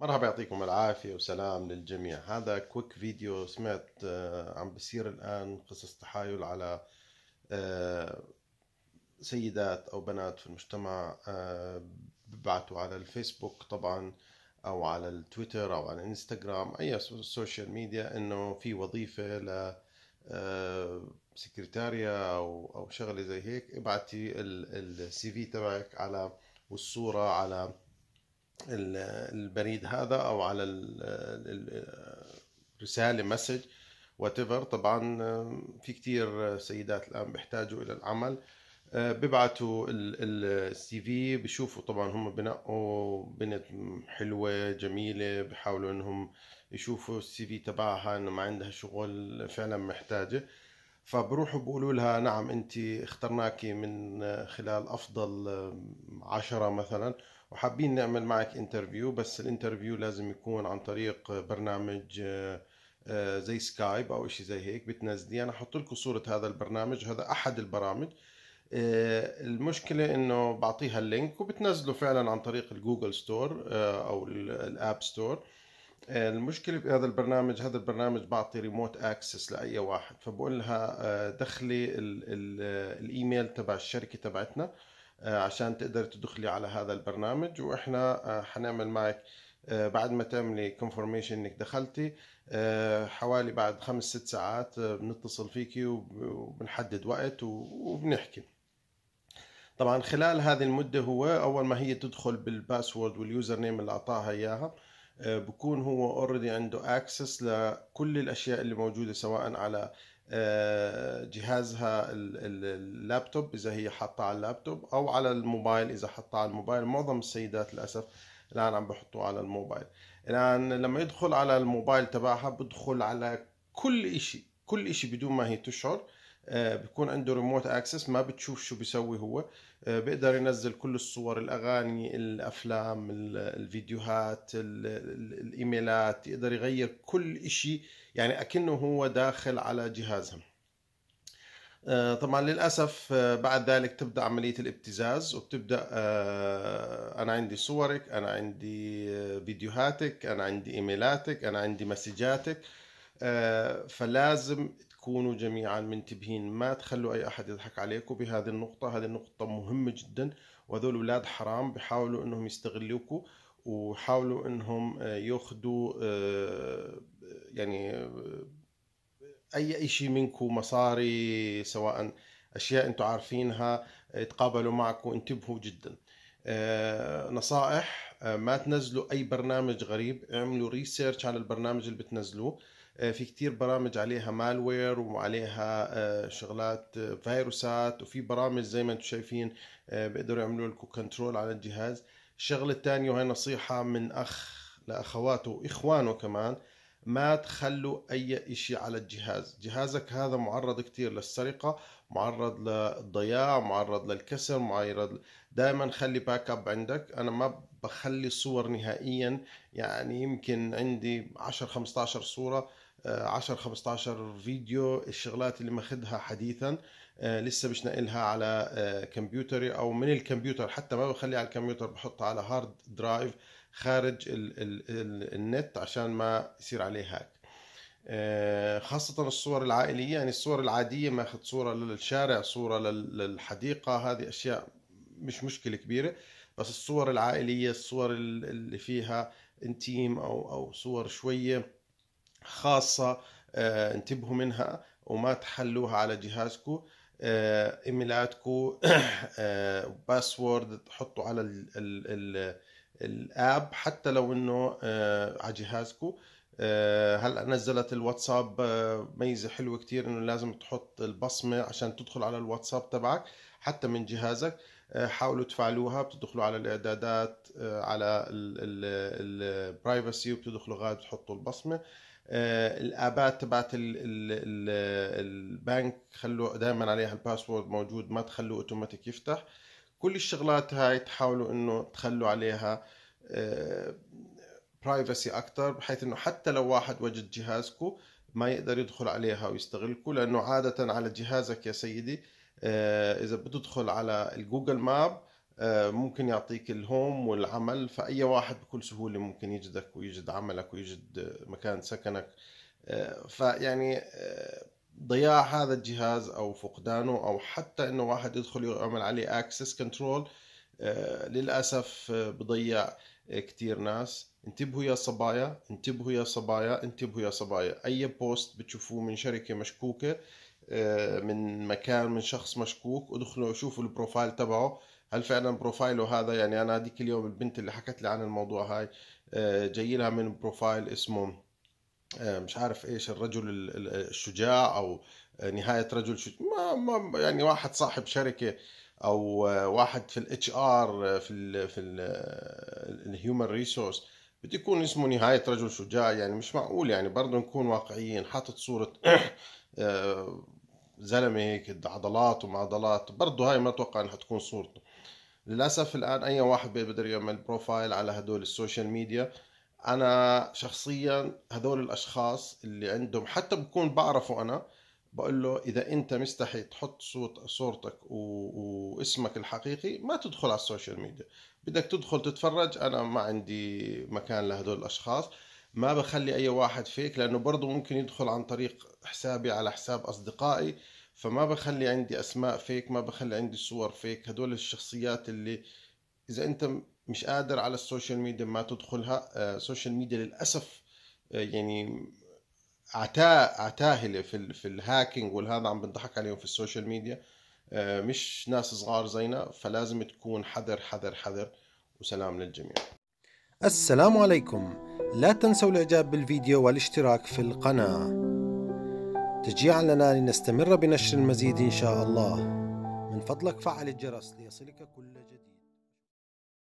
مرحبا يعطيكم العافية وسلام للجميع هذا كويك فيديو سمعت آه، عم بصير الآن قصص تحايل على آه، سيدات أو بنات في المجتمع آه، ببعتوا على الفيسبوك طبعا أو على التويتر أو على الانستغرام أي سوشيال ميديا إنه في وظيفة ل سكرتاريا أو أو شغلة زي هيك ابعتي السي في تبعك على والصورة على البريد هذا او على الرساله مسج وات طبعا في كثير سيدات الان بيحتاجوا الى العمل آه، ببعتوا السي في بشوفوا طبعا هم بنقوا بنت حلوه جميله بحاولوا انهم يشوفوا السي في تبعها انه ما عندها شغل فعلا محتاجه فبروحوا بقولوا لها نعم انت اخترناكي من خلال افضل عشرة مثلا وحابين نعمل معك انترفيو بس الانترفيو لازم يكون عن طريق برنامج آه، آه، زي سكايب او شيء زي هيك بتنزليه انا احط لكم صوره هذا البرنامج وهذا احد البرامج آه، المشكله انه بعطيها اللينك وبتنزله فعلا عن طريق الجوجل ستور او الاب ستور المشكله بهذا البرنامج هذا البرنامج بعطي ريموت اكسس لاي واحد فبقول لها دخلي الايميل تبع الشركه تبعتنا آه، عشان تقدري تدخلي على هذا البرنامج واحنا آه، حنعمل معك آه، بعد ما تعملي كونفرميشن انك دخلتي حوالي بعد خمس ست ساعات بنتصل فيكي وبنحدد وقت وبنحكي طبعا خلال هذه المدة هو أول ما هي تدخل بالباسورد واليوزر نيم اللي أعطاها إياها بكون هو اوريدي عنده اكسس لكل الاشياء اللي موجوده سواء على آه، جهازها اللابتوب اذا هي حاطه على اللابتوب او على الموبايل اذا حاطه على الموبايل معظم السيدات للاسف الان عم بحطوا على الموبايل الان لما يدخل على الموبايل تبعها بدخل على كل شيء كل شيء بدون ما هي تشعر آه، بيكون عنده ريموت اكسس ما بتشوف شو بيسوي هو آه، بيقدر ينزل كل الصور الاغاني الافلام الفيديوهات الايميلات يقدر يغير كل إشي يعني اكنه هو داخل على جهازهم آه، طبعا للاسف بعد ذلك تبدا عمليه الابتزاز وبتبدا انا عندي صورك انا عندي فيديوهاتك انا عندي ايميلاتك انا عندي مسجاتك فلازم كونوا جميعا منتبهين ما تخلوا أي أحد يضحك عليكم بهذه النقطة هذه النقطة مهمة جدا وهذول اولاد حرام بحاولوا أنهم يستغلوكم وحاولوا أنهم آه، يأخذوا آه، يعني آه، أي شيء منكم مصاري سواء أشياء أنتم عارفينها يتقابلوا معكم انتبهوا جدا نصائح آه، ما تنزلوا اي برنامج غريب اعملوا ريسيرش على البرنامج اللي بتنزلوه آه، في كتير برامج عليها مالوير وعليها آه، شغلات فيروسات وفي برامج زي ما انتم شايفين بيقدروا يعملوا لكم كنترول على الجهاز الشغله الثانيه وهي نصيحه من اخ لاخواته واخوانه كمان ما تخلوا أي إشي على الجهاز جهازك هذا معرض كثير للسرقة معرض للضياع معرض للكسر معرض دائما خلي باك اب عندك أنا ما بخلي صور نهائيا يعني يمكن عندي 10 15 صورة 10 آه، 15 فيديو الشغلات اللي ماخذها حديثا آه، لسه مش ناقلها على آه، كمبيوتري او من الكمبيوتر حتى ما بخليها على الكمبيوتر بحطها على هارد درايف خارج ال ال الـ النت عشان ما يصير عليه هاك آه، خاصة الصور العائلية يعني الصور العادية ماخذ صورة للشارع صورة للحديقة هذه أشياء مش مشكلة كبيرة بس الصور العائلية الصور اللي فيها انتيم أو أو صور شوية خاصة آه، انتبهوا منها وما تحلوها على جهازكم آه، ايميلاتكم باسورد تحطوا على ال ال ال الاب حتى لو انه آه، على جهازكم آه، هلا نزلت الواتساب آه، ميزه حلوه كتير انه لازم تحط البصمه عشان تدخل على الواتساب تبعك حتى من جهازك حاولوا تفعلوها بتدخلوا على الاعدادات على البرايفسي وبتدخلوا غاد تحطوا البصمه الابات تبعت البنك خلوا دائما عليها الباسورد موجود ما تخلوه اوتوماتيك يفتح كل الشغلات هاي تحاولوا انه تخلوا عليها برايفسي آه، اكثر بحيث انه حتى لو واحد وجد جهازكم ما يقدر يدخل عليها ويستغلكم لانه عاده على جهازك يا سيدي آه، اذا بتدخل على الجوجل ماب آه، ممكن يعطيك الهوم والعمل فأي واحد بكل سهولة ممكن يجدك ويجد عملك ويجد مكان سكنك فيعني ضياع هذا الجهاز او فقدانه او حتى انه واحد يدخل يعمل عليه اكسس آه، كنترول للاسف آه، بضيع آه، كتير ناس انتبهوا يا صبايا انتبهوا يا صبايا انتبهوا يا صبايا اي بوست بتشوفوه من شركه مشكوكه من مكان من شخص مشكوك ادخلوا شوفوا البروفايل تبعه هل فعلا بروفايله هذا يعني انا هذيك اليوم البنت اللي حكت لي عن الموضوع هاي جاي لها من بروفايل اسمه آه، مش عارف ايش الرجل الشجاع او نهايه رجل شجاع ما, ما يعني واحد صاحب شركه او واحد في الاتش ار في الـ في الهيومن ريسورس بده يكون اسمه نهايه رجل شجاع يعني مش معقول يعني برضه نكون واقعيين حاطط صوره آه، زلمه هيك عضلات وما عضلات برضه هاي ما اتوقع انها تكون صورته للاسف الان اي واحد بيقدر يعمل بروفايل على هدول السوشيال ميديا انا شخصيا هدول الاشخاص اللي عندهم حتى بكون بعرفه انا بقول له اذا انت مستحي تحط صوت صورتك و... واسمك الحقيقي ما تدخل على السوشيال ميديا بدك تدخل تتفرج انا ما عندي مكان لهدول الاشخاص ما بخلي اي واحد فيك لانه برضه ممكن يدخل عن طريق حسابي على حساب اصدقائي فما بخلي عندي اسماء فيك ما بخلي عندي صور فيك هدول الشخصيات اللي اذا انت مش قادر على السوشيال ميديا ما تدخلها السوشيال آه، ميديا للاسف آه، يعني عتا عتاهله في في الهاكينج والهذا عم بنضحك عليهم في السوشيال ميديا آه، مش ناس صغار زينا فلازم تكون حذر حذر حذر وسلام للجميع السلام عليكم لا تنسوا الاعجاب بالفيديو والاشتراك في القناه تشجيعا لنا لنستمر بنشر المزيد ان شاء الله من فضلك فعل الجرس ليصلك كل جديد